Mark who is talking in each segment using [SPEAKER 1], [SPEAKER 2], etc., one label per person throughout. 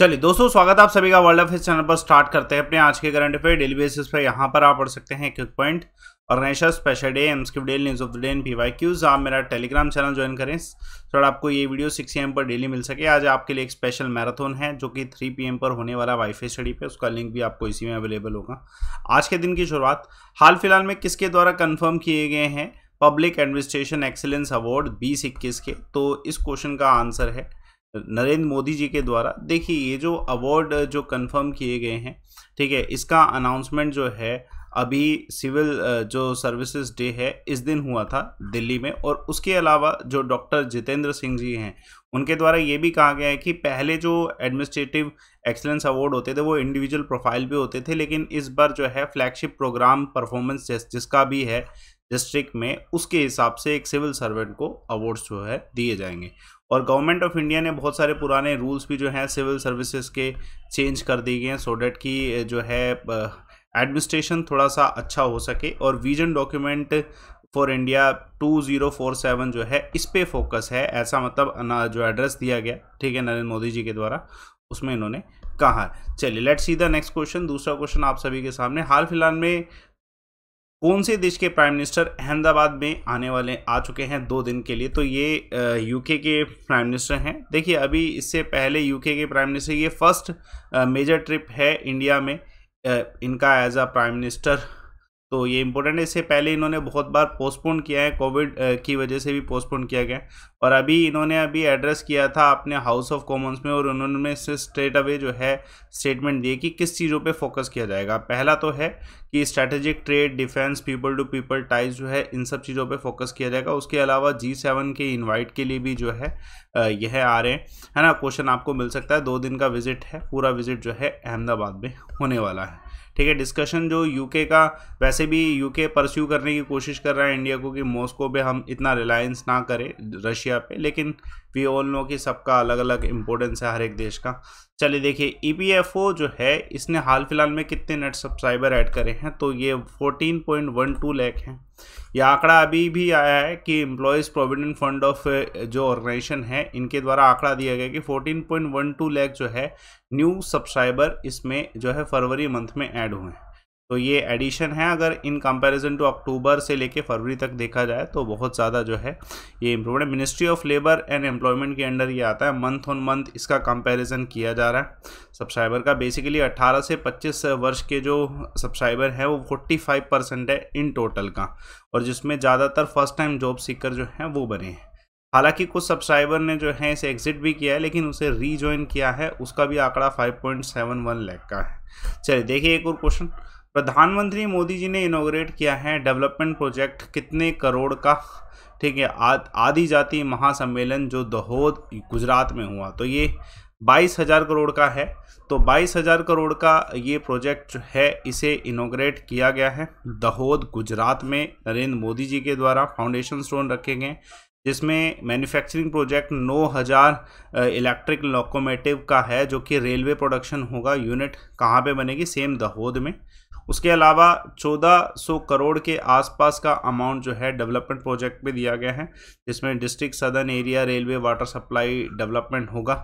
[SPEAKER 1] चलिए दोस्तों स्वागत आप सभी का वर्ल्ड अफेयर चैनल पर स्टार्ट करते हैं अपने आज के करंट अफेयर डेली बेसिस पर यहाँ पर आप पढ़ सकते हैं क्विक पॉइंट और नेशा special day aims daily news of the day N P Y Qs आप मेरा टेलीग्राम चैनल ज्वाइन करें तो थोड़ा आपको ये वीडियो सिक्स एम पर डेली मिल सके आज आपके लिए एक स्पेशल मैराथन है जो कि थ्री पी पर होने वाला वाईफाई स्टडी पे उसका लिंक भी आपको इसी में अवेलेबल होगा आज के दिन की शुरुआत हाल फिलहाल में किसके द्वारा कन्फर्म किए गए हैं पब्लिक एडमिनिस्ट्रेशन एक्सीलेंस अवार्ड बीस इक्कीस के तो इस क्वेश्चन का आंसर है नरेंद्र मोदी जी के द्वारा देखिए ये जो अवार्ड जो कंफर्म किए गए हैं ठीक है इसका अनाउंसमेंट जो है अभी सिविल जो सर्विसेज डे है इस दिन हुआ था दिल्ली में और उसके अलावा जो डॉक्टर जितेंद्र सिंह जी हैं उनके द्वारा ये भी कहा गया है कि पहले जो एडमिनिस्ट्रेटिव एक्सलेंस अवार्ड होते थे वो इंडिविजुअल प्रोफाइल भी होते थे लेकिन इस बार जो है फ्लैगशिप प्रोग्राम परफॉर्मेंस जिसका भी है डिस्ट्रिक्ट में उसके हिसाब से एक सिविल सर्वेंट को अवार्ड्स जो है दिए जाएंगे और गवर्नमेंट ऑफ इंडिया ने बहुत सारे पुराने रूल्स भी जो हैं सिविल सर्विसेज के चेंज कर दिए गए हैं सो डैट की जो है एडमिनिस्ट्रेशन थोड़ा सा अच्छा हो सके और विजन डॉक्यूमेंट फॉर इंडिया 2047 जो है इस पर फोकस है ऐसा मतलब जो एड्रेस दिया गया ठीक है नरेंद्र मोदी जी के द्वारा उसमें इन्होंने कहा चलिए let see the next question दूसरा क्वेश्चन आप सभी के सामने हाल फिलहाल में कौन से देश के प्राइम मिनिस्टर अहमदाबाद में आने वाले आ चुके हैं दो दिन के लिए तो ये यूके के प्राइम मिनिस्टर हैं देखिए अभी इससे पहले यूके के प्राइम मिनिस्टर ये फर्स्ट मेजर ट्रिप है इंडिया में इनका एज अ प्राइम मिनिस्टर तो ये इंपॉर्टेंट है इससे पहले इन्होंने बहुत बार पोस्टपोन किया है कोविड की वजह से भी पोस्टपोन किया गया और अभी इन्होंने अभी एड्रेस किया था अपने हाउस ऑफ कॉमन्स में और उन्होंने स्ट्रेट अवे जो है स्टेटमेंट दिए कि किस चीज़ों पे फोकस किया जाएगा पहला तो है कि strategic trade defence people to people ties जो है इन सब चीज़ों पर फोकस किया जाएगा उसके अलावा जी सेवन के इन्वाइट के लिए भी जो है यह आ रहे हैं है ना क्वेश्चन आपको मिल सकता है दो दिन का विजिट है पूरा विजिट जो है अहमदाबाद में होने वाला है ठीक है डिस्कशन जो यूके का वैसे भी यूके परस्यू करने की कोशिश कर रहा है इंडिया को कि मॉस्को पे हम इतना रिलायंस ना करें रशिया पे लेकिन वी ऑल नो कि सबका अलग अलग इम्पोर्टेंस है हर एक देश का चलिए देखिए ई e जो है इसने हाल फिलहाल में कितने नेट सब्सक्राइबर ऐड करे हैं तो ये 14.12 लैख हैं यह आंकड़ा अभी भी आया है कि एम्प्लॉयज़ प्रोविडेंट फंड ऑफ जो ऑर्गेनाइजेशन है इनके द्वारा आंकड़ा दिया गया कि 14.12 लैख जो है न्यू सब्सक्राइबर इसमें जो है फरवरी मंथ में ऐड हुए हैं तो ये एडिशन है अगर इन कंपैरिजन टू अक्टूबर से लेके फरवरी तक देखा जाए तो बहुत ज़्यादा जो है ये improvement ministry of labour and employment के अंडर ये आता है मंथ ऑन मंथ इसका कंपैरिजन किया जा रहा है सब्सक्राइबर का बेसिकली 18 से 25 वर्ष के जो सब्सक्राइबर हैं वो 45 परसेंट है इन टोटल का और जिसमें ज़्यादातर फर्स्ट टाइम जॉब सीकर जो हैं वो बने हैं हालांकि कुछ सब्सक्राइबर ने जो है इसे एग्जिट भी किया है लेकिन उसे रीजॉइन किया है उसका भी आंकड़ा 5.71 लाख का है चलिए देखिए एक और क्वेश्चन प्रधानमंत्री मोदी जी ने इनोग्रेट किया है डेवलपमेंट प्रोजेक्ट कितने करोड़ का ठीक है आदि जाति महासम्मेलन जो दहोद गुजरात में हुआ तो ये बाईस हज़ार करोड़ का है तो बाईस हज़ार करोड़ का ये प्रोजेक्ट जो है इसे इनोग्रेट किया गया है दहोद गुजरात में नरेंद्र मोदी जी के द्वारा फाउंडेशन स्टोन रखे गए जिसमें मैन्युफैक्चरिंग प्रोजेक्ट 9000 इलेक्ट्रिक लोकोमेटिव का है जो कि रेलवे प्रोडक्शन होगा यूनिट कहाँ पे बनेगी सेम दहोद में उसके अलावा 1400 करोड़ के आसपास का अमाउंट जो है डेवलपमेंट प्रोजेक्ट में दिया गया है जिसमें district southern area railway water supply development होगा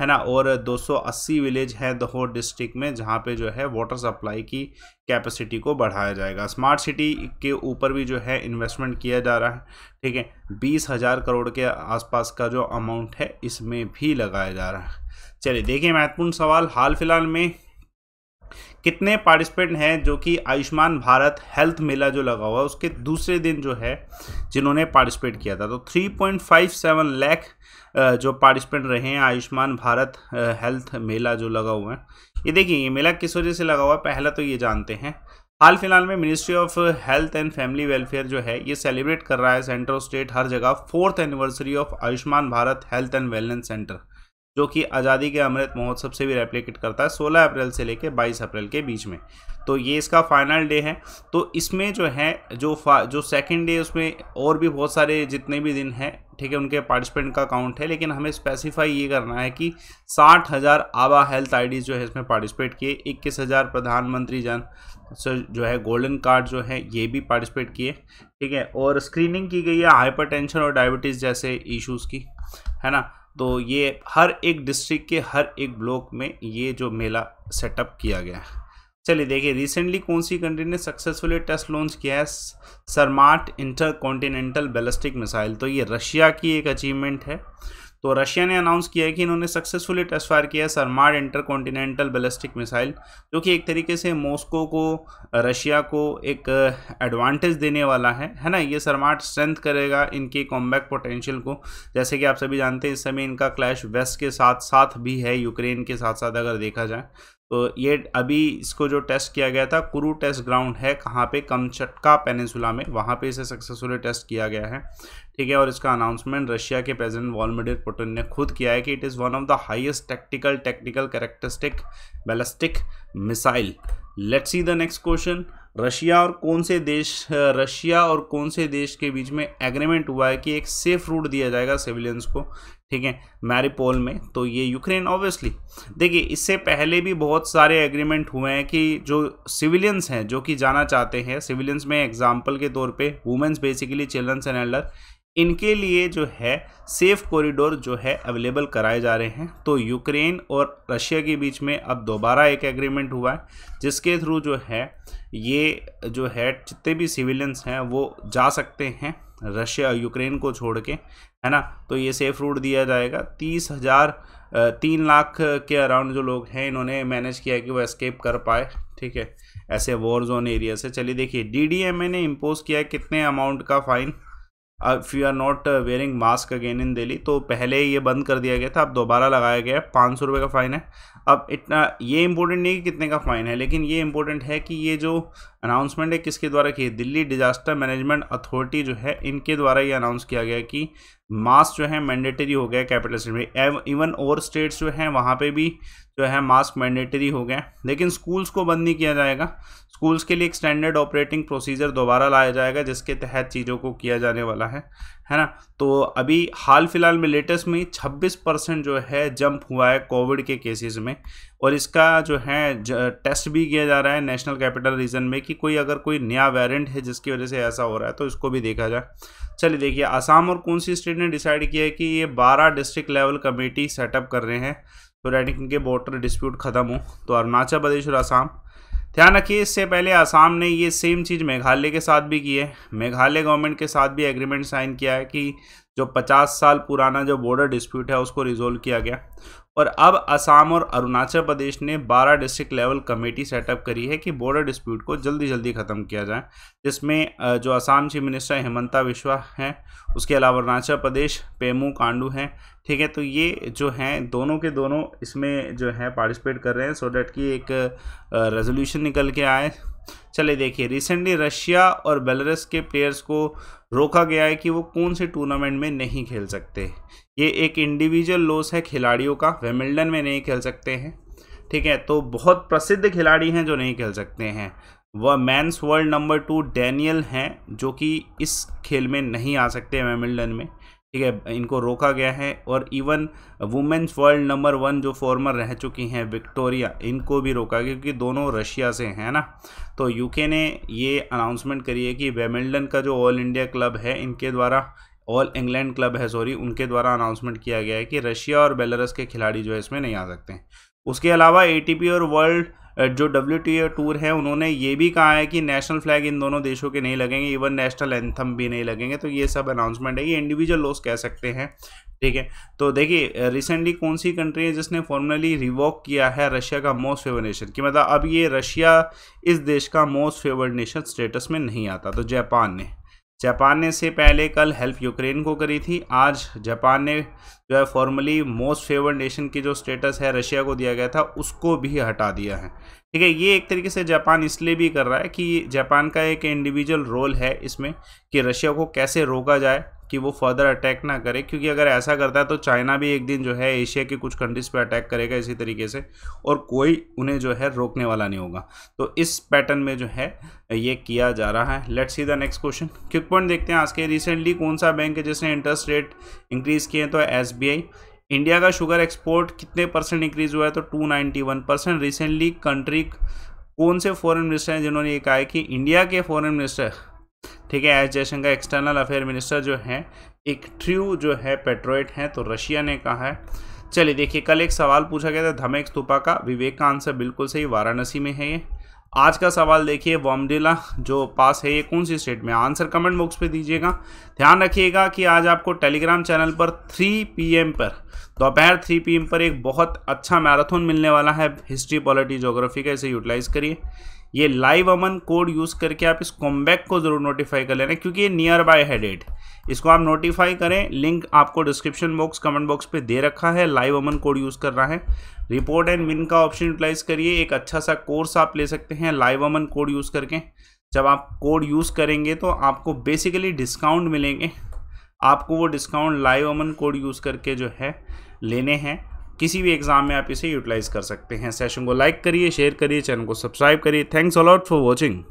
[SPEAKER 1] है ना और 280 विलेज हैं दोहोर डिस्ट्रिक्ट में जहाँ पे जो है वाटर सप्लाई की कैपेसिटी को बढ़ाया जाएगा स्मार्ट सिटी के ऊपर भी जो है इन्वेस्टमेंट किया जा रहा है ठीक है बीस हज़ार करोड़ के आसपास का जो अमाउंट है इसमें भी लगाया जा रहा है चलिए देखिए महत्वपूर्ण सवाल हाल फिलहाल में कितने पार्टिसिपेंट हैं जो कि आयुष्मान भारत हेल्थ मेला जो लगा हुआ है उसके दूसरे दिन जो है जिन्होंने पार्टिसिपेट किया था तो 3.57 लाख जो पार्टिसिपेंट रहे हैं आयुष्मान भारत हेल्थ मेला जो लगा हुआ है ये देखिए ये मेला किस वजह से लगा हुआ है पहला तो ये जानते हैं हाल फिलहाल में ministry of health and family welfare जो है ये सेलिब्रेट कर रहा है सेंट्रल स्टेट हर जगह fourth anniversary of Ayushman Bharat health and wellness centre जो कि आज़ादी के अमृत महोत्सव से भी रेप्लिकेट करता है 16 अप्रैल से लेकर 22 अप्रैल के बीच में तो ये इसका फाइनल डे है तो इसमें जो है जो जो सेकेंड डे उसमें और भी बहुत सारे जितने भी दिन हैं ठीक है उनके पार्टिसिपेंट का काउंट है लेकिन हमें स्पेसिफाई ये करना है कि साठ हज़ार आबा हेल्थ आईडी जो है इसमें पार्टिसिपेट किए इक्कीस हज़ार प्रधानमंत्री जन जो है गोल्डन कार्ड जो है ये भी पार्टिसिपेट किए ठीक है और स्क्रीनिंग की गई है हाइपरटेंशन और डायबिटीज़ जैसे इश्यूज़ की है ना तो ये हर एक डिस्ट्रिक्ट के हर एक ब्लॉक में ये जो मेला सेटअप किया गया है चलिए देखिए रिसेंटली कौन सी कंट्री ने सक्सेसफुली टेस्ट लॉन्च किया है Sarmat intercontinental ballistic missile तो ये रशिया की एक अचीवमेंट है तो रशिया ने अनाउंस किया है कि इन्होंने सक्सेसफुली टेस्ट फायर किया Sarmat intercontinental ballistic missile जो कि एक तरीके से मॉस्को को रशिया को एक एडवांटेज uh, देने वाला है है ना ये सरमार्ट स्ट्रेंथ करेगा इनके कॉम्बैक पोटेंशियल को जैसे कि आप सभी जानते हैं इस समय इनका क्लैश वेस्ट के साथ साथ भी है यूक्रेन के साथ साथ अगर देखा जाए तो ये अभी इसको जो टेस्ट किया गया था कुरु टेस्ट ग्राउंड है कहाँ पे कमचटका पेनिनसुला में वहाँ पे इसे सक्सेसफुली टेस्ट किया गया है ठीक है और इसका अनाउंसमेंट रशिया के प्रेसिडेंट वॉलमिडिर पुटिन ने खुद किया है कि it is one of the highest tactical technical characteristic ballistic missile let's see the next question Russia और कौन से देश रशिया और कौन से देश के बीच में एग्रीमेंट हुआ है कि एक सेफ रूट दिया जाएगा सिविलियंस को ठीक है मैरीपोल में तो ये यूक्रेन ऑब्वियसली देखिए इससे पहले भी बहुत सारे एग्रीमेंट हुए हैं कि जो सिविलियंस हैं जो कि जाना चाहते हैं सिविलियंस में एग्जाम्पल के तौर पे women's basically children's and elder इनके लिए जो है सेफ कॉरिडोर जो है अवेलेबल कराए जा रहे हैं तो यूक्रेन और रशिया के बीच में अब दोबारा एक एग्रीमेंट हुआ है जिसके थ्रू जो है ये जो है जितने भी सिविलियंस हैं वो जा सकते हैं रशिया यूक्रेन को छोड़ के है ना तो ये सेफ रूट दिया जाएगा तीस हज़ार तीन लाख के अराउंड जो लोग हैं इन्होंने मैनेज किया कि वो एस्केप कर पाए ठीक है ऐसे वॉर जोन एरिया से चलिए देखिए डीडीएमए ने इम्पोज किया कितने अमाउंट का fine if you are not wearing mask again in Delhi तो पहले ये बंद कर दिया गया था अब दोबारा लगाया गया है पाँच सौ रुपये का फ़ाइन है अब इतना ये इम्पोर्टेंट नहीं कि कितने का फ़ाइन है लेकिन ये इम्पोर्टेंट है कि ये जो अनाउंसमेंट है किसके द्वारा की है दिल्ली डिजास्टर मैनेजमेंट अथॉरिटी जो है इनके द्वारा ये अनाउंस किया गया कि मास्क जो है मैंडेटरी हो गया कैपिटल स्टेट में इवन और स्टेट्स जो हैं वहाँ पे भी जो है मास्क मैंडेटरी हो गए लेकिन स्कूल्स को बंद नहीं किया जाएगा स्कूल्स के लिए एक स्टैंडर्ड ऑपरेटिंग प्रोसीजर दोबारा लाया जाएगा जिसके तहत चीज़ों को किया जाने वाला है है ना तो अभी हाल फिलहाल में लेटेस्ट में 26 परसेंट जो है जंप हुआ है कोविड के केसेस में और इसका जो है टेस्ट भी किया जा रहा है नेशनल कैपिटल रीजन में कि कोई अगर कोई नया वेरियंट है जिसकी वजह से ऐसा हो रहा है तो इसको भी देखा जाए चलिए देखिए आसाम और कौन सी स्टेट ने डिसाइड किया है कि ये बारह डिस्ट्रिक्ट लेवल कमेटी सेटअप कर रहे हैं तो रेडिक के बॉर्डर डिस्प्यूट खत्म हो तो अरुणाचल प्रदेश और आसाम ध्यान रखिए इससे पहले आसाम ने ये सेम चीज़ मेघालय के साथ भी की है मेघालय गवर्नमेंट के साथ भी एग्रीमेंट साइन किया है कि जो 50 साल पुराना जो बॉर्डर डिस्प्यूट है उसको रिजोल्व किया गया और अब असम और अरुणाचल प्रदेश ने 12 डिस्ट्रिक्ट लेवल कमेटी सेटअप करी है कि बॉर्डर डिस्प्यूट को जल्दी जल्दी ख़त्म किया जाए जिसमें जो असम चीफ मिनिस्टर हेमंता विश्वा हैं उसके अलावा अरुणाचल प्रदेश पेमू कांडू हैं ठीक है तो ये जो हैं दोनों के दोनों इसमें जो है पार्टिसिपेट कर रहे हैं सो डेट डैट एक रेजोल्यूशन निकल के आए चले देखिए रिसेंटली रशिया और बेलारस के प्लेयर्स को रोका गया है कि वो कौन से टूर्नामेंट में नहीं खेल सकते ये एक इंडिविजुअल लॉस है खिलाड़ियों का वेमिल्डन में नहीं खेल सकते हैं ठीक है तो बहुत प्रसिद्ध खिलाड़ी हैं जो नहीं खेल सकते हैं वह men's world number two Daniel हैं जो कि इस खेल में नहीं आ सकते वेमिल्डन में ठीक है इनको रोका गया है और even women's world number one जो फॉर्मर रह चुकी हैं विक्टोरिया इनको भी रोका गया क्योंकि दोनों रशिया से हैं ना तो यूके ने ये अनाउंसमेंट करी है कि वेमिल्डन का जो ऑल इंडिया क्लब है इनके द्वारा ऑल इंग्लैंड क्लब है सॉरी उनके द्वारा अनाउंसमेंट किया गया है कि रशिया और बेलारस के खिलाड़ी जो है इसमें नहीं आ सकते उसके अलावा ए और वर्ल्ड जो डब्ल्यू टूर है उन्होंने ये भी कहा है कि नेशनल फ्लैग इन दोनों देशों के नहीं लगेंगे इवन नेशनल एंथम भी नहीं लगेंगे तो ये सब अनाउंसमेंट है ये इंडिविजुअल लॉस कह सकते हैं ठीक है तो देखिए रिसेंटली कौन सी कंट्री है जिसने फॉर्मली रिवॉक किया है रशिया का मोस्ट फेवर नेशन कि मतलब अब ये रशिया इस देश का मोस्ट फेवर नेशन स्टेटस में नहीं आता तो जापान ने जापान ने इससे पहले कल हेल्प यूक्रेन को करी थी आज जापान ने जो है फॉर्मली मोस्ट फेवर नेशन की जो स्टेटस है रशिया को दिया गया था उसको भी हटा दिया है ठीक है ये एक तरीके से जापान इसलिए भी कर रहा है कि जापान का एक इंडिविजुअल रोल है इसमें कि रशिया को कैसे रोका जाए कि वो फर्दर अटैक ना करे क्योंकि अगर ऐसा करता है तो चाइना भी एक दिन जो है एशिया के कुछ कंट्रीज़ पे अटैक करेगा इसी तरीके से और कोई उन्हें जो है रोकने वाला नहीं होगा तो इस पैटर्न में जो है ये किया जा रहा है let's see the next question quick point देखते हैं आज के रिसेंटली कौन सा बैंक है जिसने इंटरेस्ट रेट इंक्रीज़ किए हैं तो एस इंडिया का शुगर एक्सपोर्ट कितने परसेंट इंक्रीज़ हुआ है तो टू परसेंट रिसेंटली कंट्री कौन से फॉरन मिनिस्टर हैं जिन्होंने ये कहा है कि इंडिया के फॉरन मिनिस्टर ठीक है S Jaishankar external affair minister जो हैं एक ट्रू जो है पेट्रोइट हैं तो रशिया ने कहा है चलिए देखिए कल एक सवाल पूछा गया था धमेक स्तूपा का विवेक का आंसर बिल्कुल सही वाराणसी में है ये आज का सवाल देखिए वॉमडिला जो पास है ये कौन सी स्टेट में आंसर कमेंट बॉक्स पे दीजिएगा ध्यान रखिएगा कि आज आपको टेलीग्राम चैनल पर 3 पीएम पर दोपहर 3 पीएम पर एक बहुत अच्छा मैराथन मिलने वाला है हिस्ट्री पॉलिटी जोग्राफी का इसे यूटिलाइज़ करिए ये लाइव अमन कोड यूज़ करके आप इस कॉम्बैक को ज़रूर नोटिफाई कर लेना क्योंकि ये नियर बाय है डेट इसको आप नोटिफाई करें लिंक आपको डिस्क्रिप्शन बॉक्स कमेंट बॉक्स पे दे रखा है लाइव अमन कोड यूज़ कर रहा है रिपोर्ट एंड विन का ऑप्शन यूटिलाइज करिए एक अच्छा सा कोर्स आप ले सकते हैं लाइव अमन कोड यूज़ करके जब आप कोड यूज़ करेंगे तो आपको बेसिकली डिस्काउंट मिलेंगे आपको वो discount live Aman code use करके जो है लेने हैं किसी भी एग्जाम में आप इसे यूटिलाइज कर सकते हैं सेशन को लाइक करिए शेयर करिए चैनल को सब्सक्राइब करिए थैंक्स अलॉट फॉर वॉचिंग